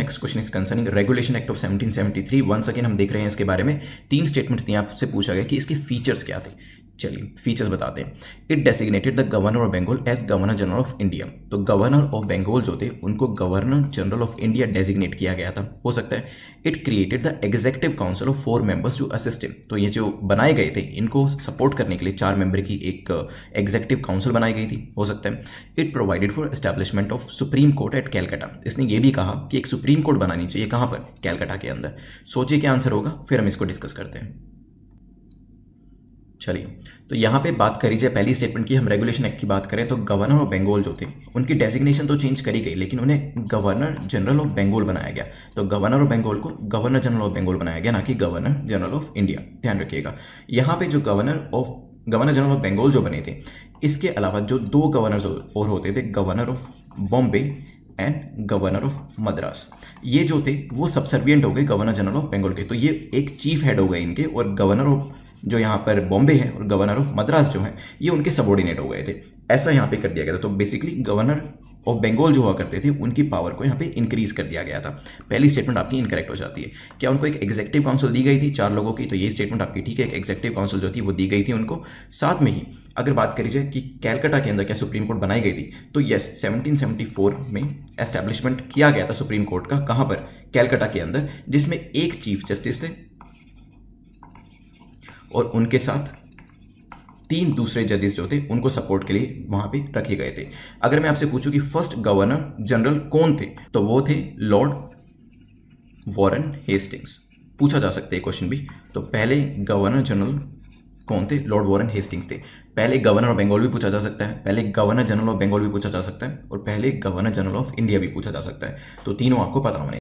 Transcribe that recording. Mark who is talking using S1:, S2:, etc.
S1: next question is concerning regulation act of 1773 once again हम देख रहे हैं इसके बारे में तीन स्टेटमेंट्स थी आपसे पूछा गया कि इसके फीचर्स क्या थे चलिए फीचर्स बताते हैं it designated the governor of Bengal as governor general of India तो गवर्नर ऑफ बंगाल जो थे उनको governor general of India designate किया गया था हो सकता है it created the executive council of four members to assist तो ये जो बनाए गए थे इनको सपोर्ट करने के लिए चार मेंबर की एक एग्जेक्टिव uh, काउंसिल बनाई गई थी हो सकता है it provided for establishment of supreme court at Calcutta इसने ये भी कहा कि एक सुप्रीम कोर्ट बनानी चाहिए कहाँ पर कैलकाटा के अंदर सोचिए क्या आंसर होगा फिर हम इसको डिस्कस करते हैं चलिए तो यहाँ पे बात करी जाए पहली स्टेटमेंट की हम रेगुलेशन एक्ट की बात करें तो गवर्नर ऑफ बंगाल जो थे उनकी डेजिग्नेशन तो चेंज करी गई लेकिन उन्हें गवर्नर जनरल ऑफ बंगाल बनाया गया तो गवर्नर ऑफ बंगाल को गवर्नर जनरल ऑफ बंगाल बनाया गया ना कि गवर्नर जनरल ऑफ इंडिया ध्यान रखिएगा यहाँ पे जो governor of governor general of Bengal जो बने थे इसके अलावा जो दो गवर्नर और होते थे governor of Bombay and governor of Madras ये जो थे वो सबसर्वियंट हो गए गवर्नर जनरल ऑफ बंगाल के तो ये एक चीफ हेड हो गए इनके और गवर्नर ऑफ जो यहाँ पर बॉम्बे हैं और गवर्नर ऑफ मद्रास जो हैं ये उनके सबॉर्डिनेट हो गए थे ऐसा यहाँ पे कर दिया गया था तो बेसिकली गवर्नर ऑफ बंगाल जो हुआ करते थे उनकी पावर को यहाँ पे इंक्रीज कर दिया गया था पहली स्टेटमेंट आपकी इनकरेक्ट हो जाती है क्या उनको एक एग्जेक्टिव काउंसिल दी गई थी चार लोगों की तो ये स्टेटमेंट आपकी ठीक है एक एग्जेक्टिव काउंसिल जो थी वो दी गई थी उनको साथ में ही अगर बात करी जाए कि कैलकटा के अंदर क्या सुप्रीम कोर्ट बनाई गई थी तो येस सेवनटीन में एस्टैब्लिशमेंट किया गया था सुप्रीम कोर्ट का कहाँ पर कैलकटा के अंदर जिसमें एक चीफ जस्टिस थे और उनके साथ तीन दूसरे जजेस जो थे उनको सपोर्ट के लिए वहां पे रखे गए थे अगर मैं आपसे पूछूं कि फर्स्ट गवर्नर जनरल कौन थे तो वो थे लॉर्ड वॉरेन हेस्टिंग्स पूछा जा सकता है क्वेश्चन भी तो पहले गवर्नर जनरल कौन थे लॉर्ड वॉरेन हेस्टिंग्स थे पहले गवर्नर ऑफ बंगाल भी पूछा जा सकता है पहले गवर्नर जनरल ऑफ बंगाल भी पूछा जा सकता है और पहले गवर्नर जनरल ऑफ इंडिया भी पूछा जा सकता है तो तीनों आपको पता होने